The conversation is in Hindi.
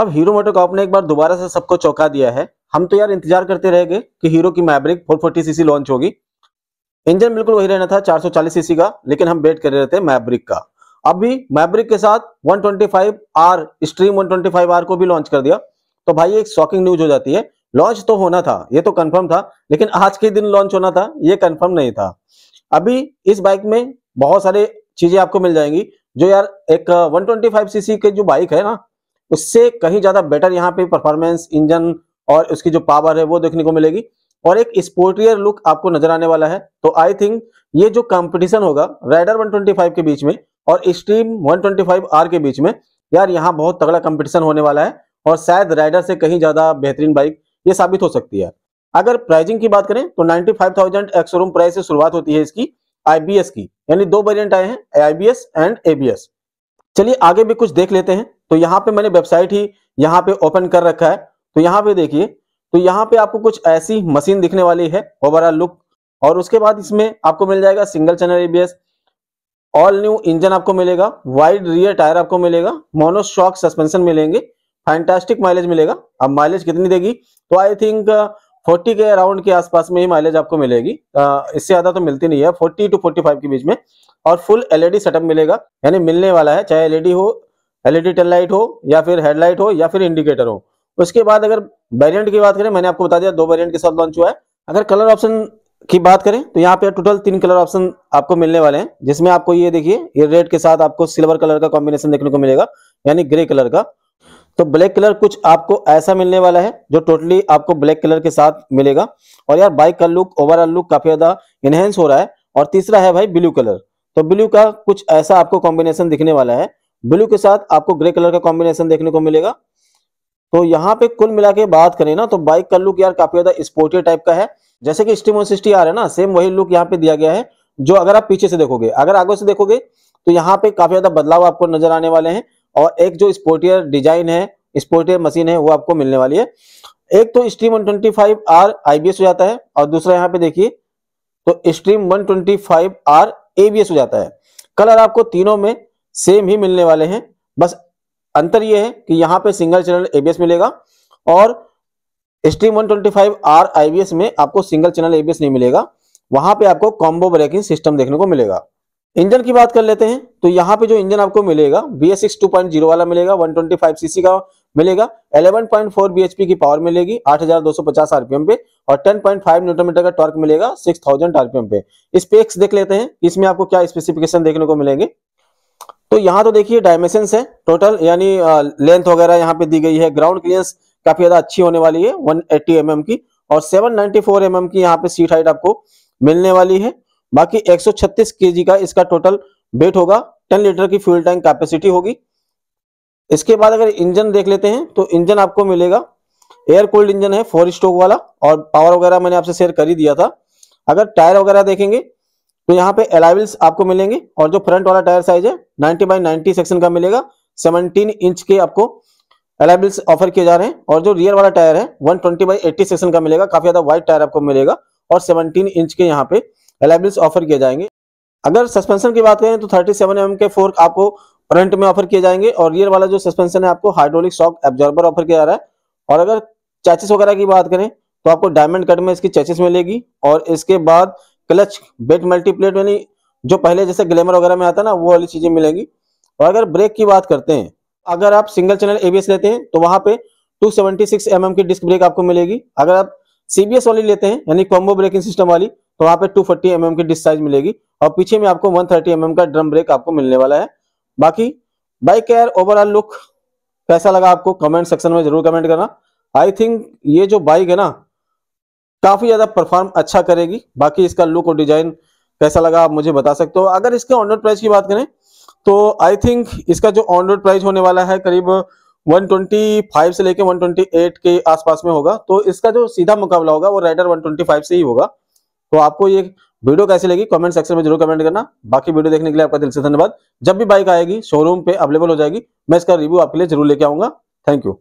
अब हीरो मोटो कॉप ने एक बार दोबारा से सबको चौंका दिया है हम तो यार इंतजार करते रह गए कि हीरो की मैब्रिक 440 सीसी लॉन्च होगी इंजन बिल्कुल वही रहना था 440 सीसी का लेकिन हम वेट कर रहे थे मैब्रिक का अभी मैब्रिक के साथ 125 आर स्ट्रीम 125 आर को भी लॉन्च कर दिया तो भाई एक शॉकिंग न्यूज हो जाती है लॉन्च तो होना था ये तो कंफर्म था लेकिन आज के दिन लॉन्च होना था ये कंफर्म नहीं था अभी इस बाइक में बहुत सारे चीजें आपको मिल जाएंगी जो यार एक 125 सीसी के जो बाइक है ना उससे कहीं ज्यादा बेटर यहाँ पे परफॉर्मेंस इंजन और उसकी जो पावर है वो देखने को मिलेगी और एक स्पोर्टियर लुक आपको नजर आने वाला है तो आई थिंक ये जो कंपटीशन होगा राइडर 125 के बीच में और स्ट्रीम 125 आर के बीच में यार यहाँ बहुत तगड़ा कंपटीशन होने वाला है और शायद राइडर से कहीं ज्यादा बेहतरीन बाइक ये साबित हो सकती है अगर प्राइजिंग की बात करें तो 95,000 एक्स शोरूम प्राइस से शुरुआत होती है इसकी आईबीएस की यानी दो वेरियंट आए हैं आईबीएस एंड एबीएस चलिए आगे भी कुछ देख लेते हैं तो यहाँ पे मैंने वेबसाइट ही यहाँ पे ओपन कर रखा है तो यहाँ पे देखिए तो यहाँ पे आपको कुछ ऐसी मशीन दिखने वाली है ओवरऑल लुक और उसके बाद इसमें आपको मिल जाएगा single channel ABS all new engine आपको मिलेगा वाइड रियर टायर आपको मिलेगा मोनो शॉक सस्पेंशन मिलेंगे फैंटास्टिक माइलेज मिलेगा अब माइलेज कितनी देगी तो आई थिंक फोर्टी के अराउंड के आसपास में ही माइलेज आपको मिलेगी इससे ज्यादा तो मिलती नहीं है फोर्टी टू फोर्टी के बीच में और फुल एलईडी सेटअप मिलेगा यानी मिलने वाला है चाहे एलईडी e हो एलईडी टेल लाइट हो या फिर हेडलाइट हो या फिर इंडिकेटर हो उसके बाद अगर वेरियंट की बात करें मैंने आपको बता दिया दो वेरियंट के साथ लॉन्च हुआ है अगर कलर ऑप्शन की बात करें तो यहाँ पे टोटल तीन कलर ऑप्शन आपको मिलने वाले हैं जिसमें आपको ये देखिए ये रेड के साथ आपको सिल्वर कलर का कॉम्बिनेशन देखने को मिलेगा यानी ग्रे कलर का तो ब्लैक कलर कुछ आपको ऐसा मिलने वाला है जो टोटली आपको ब्लैक कलर के साथ मिलेगा और यार बाइक का लुक ओवरऑल लुक काफी ज्यादा इनहेंस हो रहा है और तीसरा है भाई ब्लू कलर तो ब्लू का कुछ ऐसा आपको कॉम्बिनेशन दिखने वाला है ब्लू के साथ आपको ग्रे कलर का कॉम्बिनेशन देखने को मिलेगा तो यहाँ पे कुल मिला के बात करें ना तो बाइक का लुक यार काफी ज्यादा स्पोर्टी टाइप का है जैसे कि स्टीमो आ रहा है ना सेम वही लुक यहाँ पे दिया गया है जो अगर आप पीछे से देखोगे अगर आगे से देखोगे तो यहाँ पे काफी ज्यादा बदलाव आपको नजर आने वाले हैं और एक जो स्पोर्टियर डिजाइन है स्पोर्टियर मशीन है वो आपको मिलने वाली है एक तो स्ट्रीम फाइव आर आईबीएस हो जाता है और दूसरा यहाँ पे देखिए तो स्ट्रीम फाइव आर एबीएस हो जाता है कलर आपको तीनों में सेम ही मिलने वाले हैं बस अंतर यह है कि यहाँ पे सिंगल चैनल एबीएस मिलेगा और स्ट्रीम 125 आर आईबीएस में आपको सिंगल चैनल एबीएस नहीं मिलेगा वहां पे आपको कॉम्बो ब्रेकिंग सिस्टम देखने को मिलेगा इंजन की बात कर लेते हैं तो यहाँ पे जो इंजन आपको मिलेगा B S six two point zero वाला मिलेगा वन ट्वेंटी फाइव सीसी का मिलेगा 11.4 bhp की पावर मिलेगी 8250 आरपीएम पे और 10.5 न्यूटन मीटर का टॉर्क मिलेगा 6000 आरपीएम पे स्पेक्स देख लेते हैं इसमें आपको क्या स्पेसिफिकेशन देखने को मिलेंगे तो यहाँ तो देखिए डायमेंशन है टोटल यानी लेंथ वगैरह यहाँ पे दी गई है ग्राउंड क्लियरेंस काफी ज्यादा अच्छी होने वाली है वन एट्टी mm की और सेवन नाइनटी mm की यहाँ पे सीट हाइट आपको मिलने वाली है बाकी एक सौ का इसका टोटल वेट होगा टेन लीटर की फ्यूल टैंक कैपेसिटी होगी इसके बाद अगर इंजन देख लेते हैं तो इंजन आपको मिलेगा एयर कोल्ड इंजन है फोर स्ट्रोक वाला और पावर वगैरह मैंने आपसे शेयर कर ही दिया था अगर टायर वगैरह देखेंगे तो यहाँ पे एलाइविल्स आपको मिलेंगे और जो फ्रंट वाला टायर साइज है 90 बाई 90 सेक्शन का मिलेगा 17 इंच के आपको एलाइविल्स ऑफर किए जा रहे हैं और जो रियर वाला टायर है 120 ट्वेंटी बाई एट्टी सेक्शन का मिलेगा काफी ज्यादा वाइट टायर आपको मिलेगा और 17 इंच के यहाँ पे एलाइविल्स ऑफर किए जाएंगे अगर सस्पेंशन की बात करें तो थर्टी सेवन mm के फोर्क आपको फ्रंट में ऑफर किए जाएंगे और रियर वाला जो सस्पेंशन है आपको हाइड्रोलिक शॉक एब्जॉर्बर ऑफर किया जा रहा है और अगर चैचिस वगैरह की बात करें तो आपको डायमंड कट में इसकी चैचिस मिलेगी और इसके बाद क्लच बेट मल्टीप्लेट यानी जो पहले जैसे ग्लैमर वगैरह में आता है ना वो वाली चीजें मिलेंगी और अगर ब्रेक की बात करते हैं अगर आप सिंगल चैनल एबीएस लेते हैं तो वहां पे 276 सेवेंटी mm की डिस्क ब्रेक आपको मिलेगी अगर आप सीबीएस वाली लेते हैं यानी कॉम्बो ब्रेकिंग सिस्टम वाली तो वहां पे 240 फोर्टी mm की डिस्क साइज मिलेगी और पीछे में आपको 130 थर्टी mm का ड्रम ब्रेक आपको मिलने वाला है बाकी बाइक एयर ओवरऑल लुक कैसा लगा आपको कमेंट सेक्शन में जरूर कमेंट करना आई थिंक ये जो बाइक है ना काफी ज्यादा परफॉर्म अच्छा करेगी बाकी इसका लुक और डिजाइन कैसा लगा आप मुझे बता सकते हो अगर इसके ऑन रोड प्राइस की बात करें तो आई थिंक इसका जो ऑन रोड प्राइस होने वाला है करीब 125 से लेके 128 के आसपास में होगा तो इसका जो सीधा मुकाबला होगा वो राइडर 125 से ही होगा तो आपको ये वीडियो कैसी लगी कमेंट सेक्शन में जरूर कमेंट करना बाकी वीडियो देखने के लिए आपका दिल से धन्यवाद जब भी बाइक आएगी शोरूम पे अवेलेबल हो जाएगी मैं इसका रिव्यू आपके लिए जरूर लेके आऊंगा थैंक यू